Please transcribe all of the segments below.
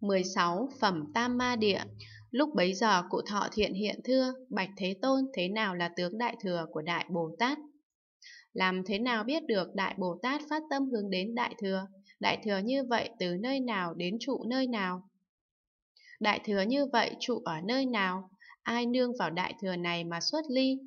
16. Phẩm Tam Ma Địa Lúc bấy giờ cụ thọ thiện hiện thưa, Bạch Thế Tôn thế nào là tướng đại thừa của Đại Bồ Tát? Làm thế nào biết được Đại Bồ Tát phát tâm hướng đến Đại Thừa? Đại Thừa như vậy từ nơi nào đến trụ nơi nào? Đại Thừa như vậy trụ ở nơi nào? Ai nương vào Đại Thừa này mà xuất ly?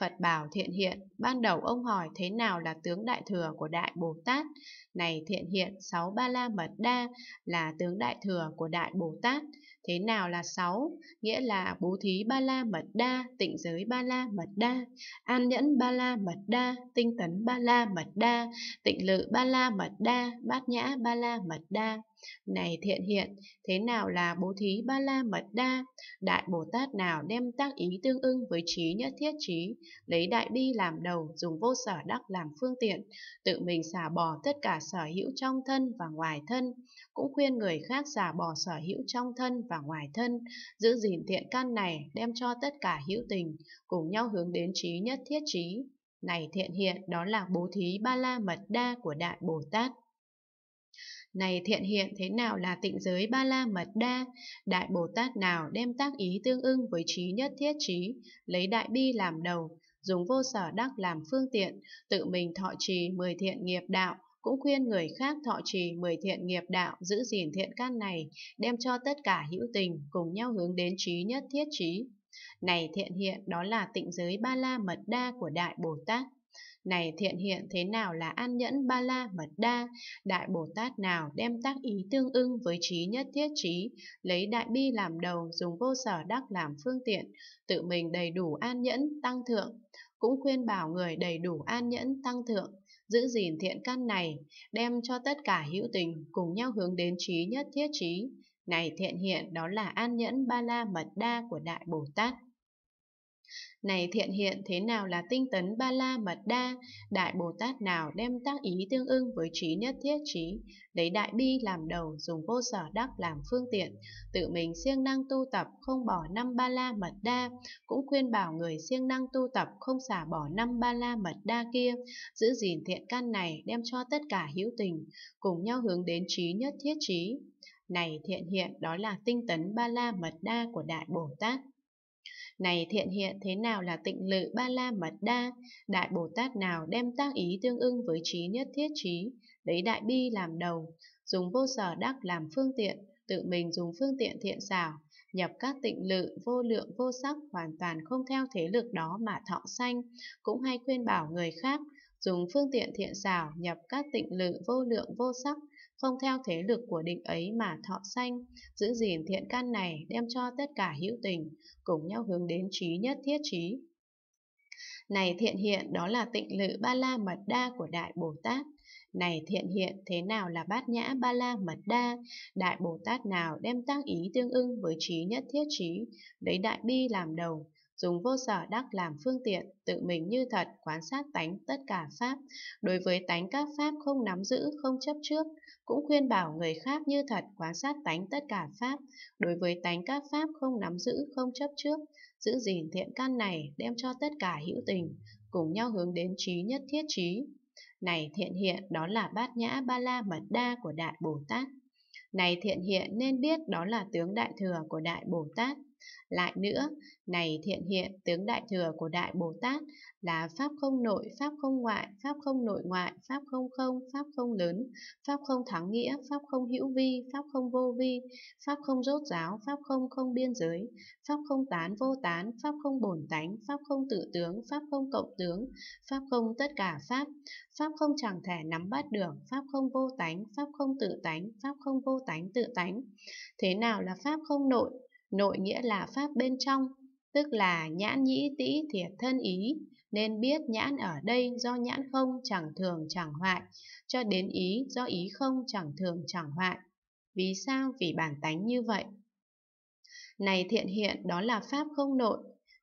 Phật bảo thiện hiện, ban đầu ông hỏi thế nào là tướng đại thừa của Đại Bồ Tát. Này thiện hiện, sáu ba la mật đa là tướng đại thừa của Đại Bồ Tát. Thế nào là sáu? Nghĩa là bố thí ba la mật đa, tịnh giới ba la mật đa, an nhẫn ba la mật đa, tinh tấn ba la mật đa, tịnh lự ba la mật đa, bát nhã ba la mật đa, này thiện hiện, thế nào là bố thí ba la mật đa? Đại Bồ Tát nào đem tác ý tương ưng với trí nhất thiết trí, lấy đại bi làm đầu, dùng vô sở đắc làm phương tiện, tự mình xả bỏ tất cả sở hữu trong thân và ngoài thân, cũng khuyên người khác xả bỏ sở hữu trong thân và ngoài thân, giữ gìn thiện căn này đem cho tất cả hữu tình, cùng nhau hướng đến trí nhất thiết trí. Này thiện hiện, đó là bố thí ba la mật đa của Đại Bồ Tát. Này thiện hiện thế nào là tịnh giới ba la mật đa? Đại Bồ Tát nào đem tác ý tương ưng với trí nhất thiết trí, lấy đại bi làm đầu, dùng vô sở đắc làm phương tiện, tự mình thọ trì mười thiện nghiệp đạo, cũng khuyên người khác thọ trì mười thiện nghiệp đạo giữ gìn thiện căn này, đem cho tất cả hữu tình cùng nhau hướng đến trí nhất thiết trí. Này thiện hiện đó là tịnh giới ba la mật đa của Đại Bồ Tát. Này thiện hiện thế nào là an nhẫn ba la mật đa, Đại Bồ Tát nào đem tác ý tương ưng với trí nhất thiết trí, lấy đại bi làm đầu, dùng vô sở đắc làm phương tiện, tự mình đầy đủ an nhẫn, tăng thượng, cũng khuyên bảo người đầy đủ an nhẫn, tăng thượng, giữ gìn thiện căn này, đem cho tất cả hữu tình cùng nhau hướng đến trí nhất thiết trí. Này thiện hiện đó là an nhẫn ba la mật đa của Đại Bồ Tát. Này thiện hiện thế nào là tinh tấn ba la mật đa, Đại Bồ Tát nào đem tác ý tương ưng với trí nhất thiết trí, lấy đại bi làm đầu dùng vô sở đắc làm phương tiện, tự mình siêng năng tu tập không bỏ năm ba la mật đa, cũng khuyên bảo người siêng năng tu tập không xả bỏ năm ba la mật đa kia, giữ gìn thiện căn này đem cho tất cả hữu tình, cùng nhau hướng đến trí nhất thiết trí. Này thiện hiện đó là tinh tấn ba la mật đa của Đại Bồ Tát. Này thiện hiện thế nào là tịnh lự ba la mật đa, đại Bồ Tát nào đem tác ý tương ưng với trí nhất thiết trí, lấy đại bi làm đầu, dùng vô sở đắc làm phương tiện, tự mình dùng phương tiện thiện xảo, nhập các tịnh lự vô lượng vô sắc hoàn toàn không theo thế lực đó mà thọ sanh, cũng hay khuyên bảo người khác, dùng phương tiện thiện xảo nhập các tịnh lự vô lượng vô sắc, không theo thế lực của định ấy mà thọ sanh, giữ gìn thiện căn này đem cho tất cả hữu tình, cùng nhau hướng đến trí nhất thiết trí. Này thiện hiện đó là tịnh lự ba la mật đa của Đại Bồ Tát. Này thiện hiện thế nào là bát nhã ba la mật đa? Đại Bồ Tát nào đem tác ý tương ưng với trí nhất thiết trí, lấy đại bi làm đầu, dùng vô sở đắc làm phương tiện, tự mình như thật quán sát tánh tất cả pháp, đối với tánh các pháp không nắm giữ, không chấp trước, cũng khuyên bảo người khác như thật quán sát tánh tất cả pháp, đối với tánh các pháp không nắm giữ, không chấp trước, giữ gìn thiện căn này đem cho tất cả hữu tình, cùng nhau hướng đến trí nhất thiết trí. Này thiện hiện đó là bát nhã ba la mật đa của Đại Bồ Tát. Này thiện hiện nên biết đó là tướng đại thừa của Đại Bồ Tát. Lại nữa, này thiện hiện tướng đại thừa của Đại Bồ Tát là pháp không nội, pháp không ngoại, pháp không nội ngoại, pháp không không, pháp không lớn, pháp không thắng nghĩa, pháp không hữu vi, pháp không vô vi, pháp không rốt giáo, pháp không không biên giới, pháp không tán vô tán, pháp không bổn tánh, pháp không tự tướng, pháp không cộng tướng, pháp không tất cả pháp, pháp không chẳng thể nắm bắt được, pháp không vô tánh, pháp không tự tánh, pháp không vô tánh tự tánh. Thế nào là pháp không nội? nội nghĩa là pháp bên trong, tức là nhãn nhĩ tĩ thiệt thân ý, nên biết nhãn ở đây do nhãn không chẳng thường chẳng hoại, cho đến ý do ý không chẳng thường chẳng hoại. Vì sao? Vì bản tánh như vậy. Này thiện hiện đó là pháp không nội,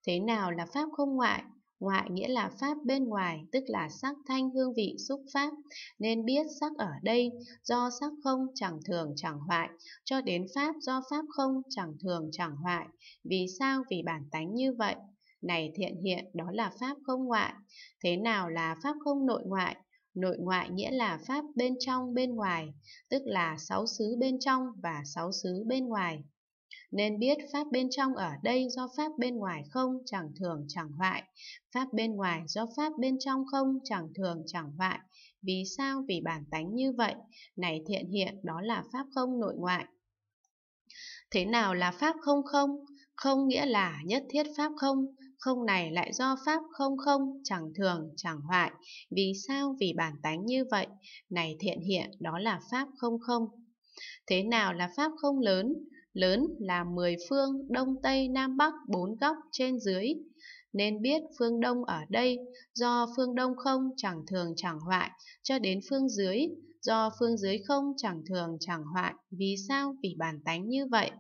thế nào là pháp không ngoại? Ngoại nghĩa là pháp bên ngoài, tức là sắc thanh hương vị xúc pháp, nên biết sắc ở đây do sắc không chẳng thường chẳng hoại, cho đến pháp do pháp không chẳng thường chẳng hoại. Vì sao? Vì bản tánh như vậy. Này thiện hiện, đó là pháp không ngoại. Thế nào là pháp không nội ngoại? Nội ngoại nghĩa là pháp bên trong bên ngoài, tức là sáu xứ bên trong và sáu xứ bên ngoài nên biết pháp bên trong ở đây do pháp bên ngoài không chẳng thường chẳng hoại, pháp bên ngoài do pháp bên trong không chẳng thường chẳng hoại. Vì sao? Vì bản tánh như vậy, này thiện hiện đó là pháp không nội ngoại. Thế nào là pháp không không? Không nghĩa là nhất thiết pháp không, không này lại do pháp không không, chẳng thường, chẳng hoại. Vì sao? Vì bản tánh như vậy. Này thiện hiện, đó là pháp không không. Thế nào là pháp không lớn? lớn là 10 phương Đông Tây Nam Bắc bốn góc trên dưới, nên biết phương Đông ở đây do phương Đông không chẳng thường chẳng hoại cho đến phương dưới, do phương dưới không chẳng thường chẳng hoại, vì sao? Vì bản tánh như vậy.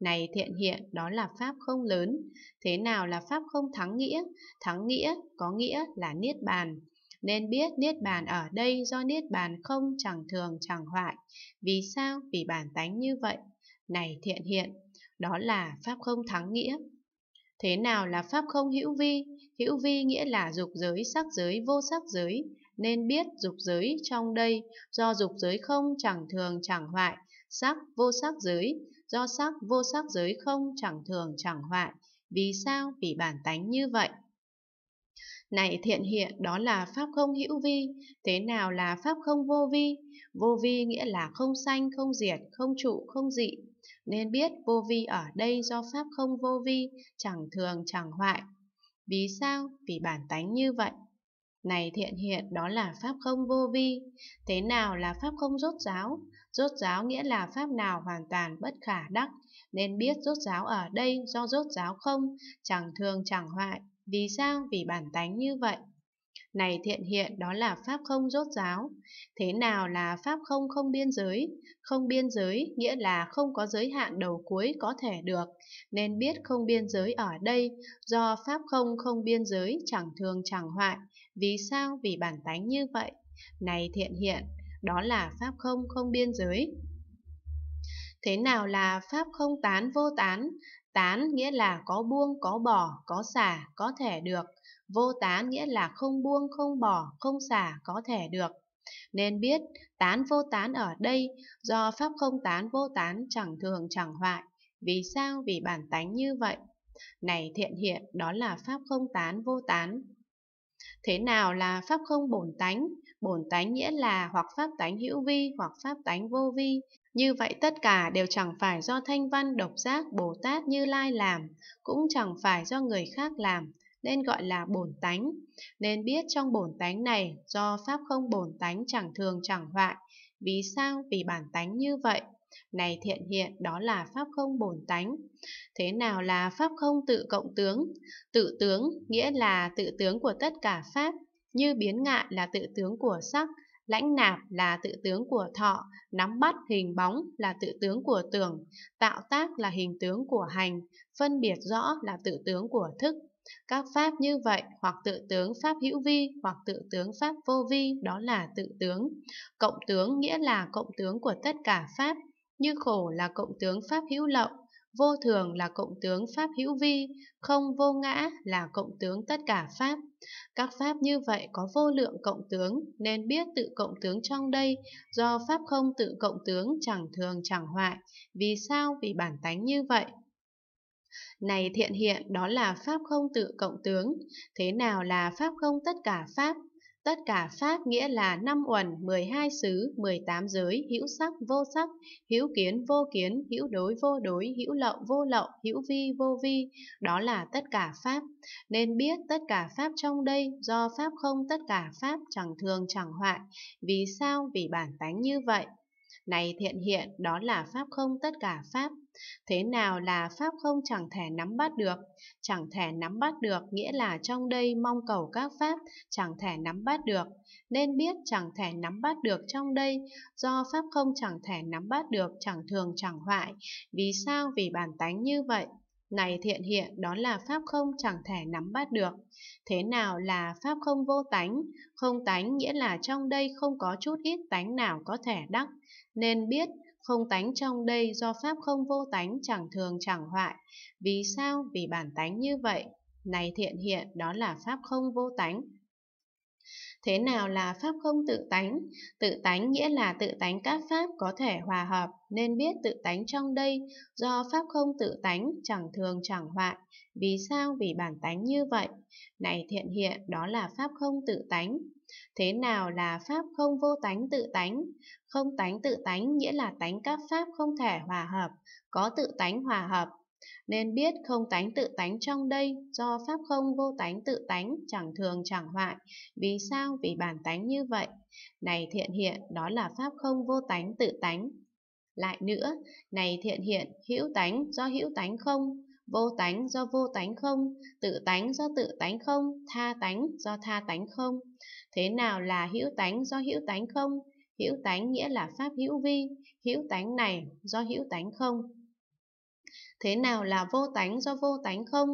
Này thiện hiện, đó là pháp không lớn. Thế nào là pháp không thắng nghĩa? Thắng nghĩa có nghĩa là niết bàn, nên biết niết bàn ở đây do niết bàn không chẳng thường chẳng hoại. Vì sao? Vì bản tánh như vậy này thiện hiện, đó là pháp không thắng nghĩa. Thế nào là pháp không hữu vi? Hữu vi nghĩa là dục giới, sắc giới, vô sắc giới, nên biết dục giới trong đây, do dục giới không chẳng thường chẳng hoại, sắc vô sắc giới, do sắc vô sắc giới không chẳng thường chẳng hoại. Vì sao? Vì bản tánh như vậy. Này thiện hiện, đó là pháp không hữu vi. Thế nào là pháp không vô vi? Vô vi nghĩa là không sanh, không diệt, không trụ, không dị, nên biết vô vi ở đây do pháp không vô vi, chẳng thường chẳng hoại. Vì sao? Vì bản tánh như vậy. Này thiện hiện, đó là pháp không vô vi. Thế nào là pháp không rốt giáo? Rốt giáo nghĩa là pháp nào hoàn toàn bất khả đắc, nên biết rốt giáo ở đây do rốt giáo không, chẳng thường chẳng hoại. Vì sao? Vì bản tánh như vậy. Này thiện hiện đó là pháp không rốt ráo. Thế nào là pháp không không biên giới? Không biên giới nghĩa là không có giới hạn đầu cuối có thể được, nên biết không biên giới ở đây do pháp không không biên giới chẳng thường chẳng hoại. Vì sao? Vì bản tánh như vậy. Này thiện hiện, đó là pháp không không biên giới. Thế nào là pháp không tán vô tán? Tán nghĩa là có buông, có bỏ, có xả, có thể được. Vô tán nghĩa là không buông, không bỏ, không xả, có thể được. Nên biết, tán vô tán ở đây, do pháp không tán vô tán chẳng thường chẳng hoại. Vì sao? Vì bản tánh như vậy. Này thiện hiện, đó là pháp không tán vô tán. Thế nào là pháp không bổn tánh? Bổn tánh nghĩa là hoặc pháp tánh hữu vi hoặc pháp tánh vô vi. Như vậy tất cả đều chẳng phải do thanh văn, độc giác, Bồ Tát, Như Lai làm, cũng chẳng phải do người khác làm, nên gọi là bổn tánh. Nên biết trong bổn tánh này do pháp không bổn tánh chẳng thường chẳng hoại, vì sao vì bản tánh như vậy. Này thiện hiện đó là pháp không bổn tánh. Thế nào là pháp không tự cộng tướng? Tự tướng nghĩa là tự tướng của tất cả pháp, như biến ngại là tự tướng của sắc, lãnh nạp là tự tướng của thọ, nắm bắt hình bóng là tự tướng của tưởng, tạo tác là hình tướng của hành, phân biệt rõ là tự tướng của thức. Các pháp như vậy hoặc tự tướng pháp hữu vi hoặc tự tướng pháp vô vi đó là tự tướng. Cộng tướng nghĩa là cộng tướng của tất cả pháp, như khổ là cộng tướng pháp hữu lậu, vô thường là cộng tướng pháp hữu vi, không vô ngã là cộng tướng tất cả pháp. Các pháp như vậy có vô lượng cộng tướng nên biết tự cộng tướng trong đây, do pháp không tự cộng tướng chẳng thường chẳng hoại. Vì sao? Vì bản tánh như vậy. Này thiện hiện đó là pháp không tự cộng tướng. Thế nào là pháp không tất cả pháp? Tất cả pháp nghĩa là năm uẩn, 12 xứ, 18 giới, hữu sắc vô sắc, hữu kiến vô kiến, hữu đối vô đối, hữu lậu vô lậu, hữu vi vô vi, đó là tất cả pháp. Nên biết tất cả pháp trong đây do pháp không tất cả pháp chẳng thường chẳng hoại. Vì sao? Vì bản tánh như vậy. Này thiện hiện, đó là pháp không tất cả pháp. Thế nào là pháp không chẳng thể nắm bắt được? Chẳng thể nắm bắt được nghĩa là trong đây mong cầu các pháp chẳng thể nắm bắt được. Nên biết chẳng thể nắm bắt được trong đây, do pháp không chẳng thể nắm bắt được chẳng thường chẳng hoại. Vì sao? Vì bản tánh như vậy. Này thiện hiện, đó là pháp không chẳng thể nắm bắt được. Thế nào là pháp không vô tánh? Không tánh nghĩa là trong đây không có chút ít tánh nào có thể đắc nên biết không tánh trong đây do pháp không vô tánh chẳng thường chẳng hoại. Vì sao? Vì bản tánh như vậy. Này thiện hiện, đó là pháp không vô tánh. Thế nào là pháp không tự tánh? Tự tánh nghĩa là tự tánh các pháp có thể hòa hợp, nên biết tự tánh trong đây, do pháp không tự tánh, chẳng thường chẳng hoại. Vì sao? Vì bản tánh như vậy. Này thiện hiện, đó là pháp không tự tánh, Thế nào là pháp không vô tánh tự tánh? Không tánh tự tánh nghĩa là tánh các pháp không thể hòa hợp, có tự tánh hòa hợp. Nên biết không tánh tự tánh trong đây do pháp không vô tánh tự tánh chẳng thường chẳng hoại. Vì sao? Vì bản tánh như vậy. Này thiện hiện, đó là pháp không vô tánh tự tánh. Lại nữa, này thiện hiện, hữu tánh do hữu tánh không, vô tánh do vô tánh không, tự tánh do tự tánh không, tha tánh do tha tánh không. Thế nào là hữu tánh do hữu tánh không? Hữu tánh nghĩa là pháp hữu vi, hữu tánh này do hữu tánh không. Thế nào là vô tánh do vô tánh không?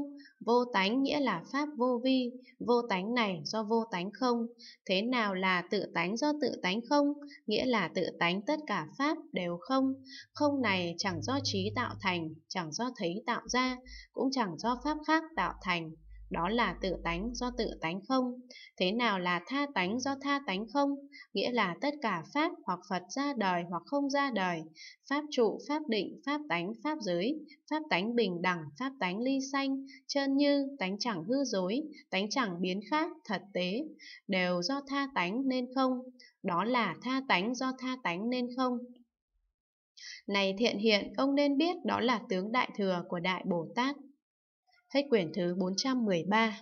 Vô tánh nghĩa là pháp vô vi, vô tánh này do vô tánh không. Thế nào là tự tánh do tự tánh không? Nghĩa là tự tánh tất cả pháp đều không. Không này chẳng do trí tạo thành, chẳng do thấy tạo ra, cũng chẳng do pháp khác tạo thành, đó là tự tánh do tự tánh không. Thế nào là tha tánh do tha tánh không? Nghĩa là tất cả Pháp hoặc Phật ra đời hoặc không ra đời, Pháp trụ, Pháp định, Pháp tánh, Pháp giới, Pháp tánh bình đẳng, Pháp tánh ly xanh, chân như, tánh chẳng hư dối, tánh chẳng biến khác, thật tế, đều do tha tánh nên không. Đó là tha tánh do tha tánh nên không. Này thiện hiện, ông nên biết đó là tướng đại thừa của Đại Bồ Tát. Hết quyển thứ 413